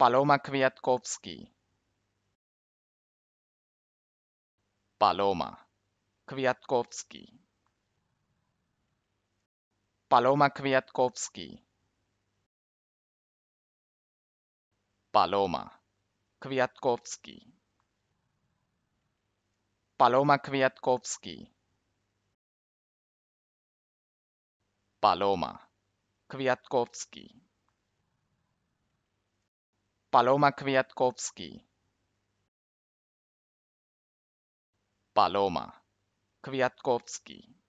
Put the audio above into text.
Paloma Kwiatkowski. Paloma Kwiatkowski. Paloma Kwiatkowski. Paloma Kwiatkowski. Paloma Kwiatkowski. Paloma Kwiatkowski. Paloma Kwiatkowski Paloma Kwiatkowski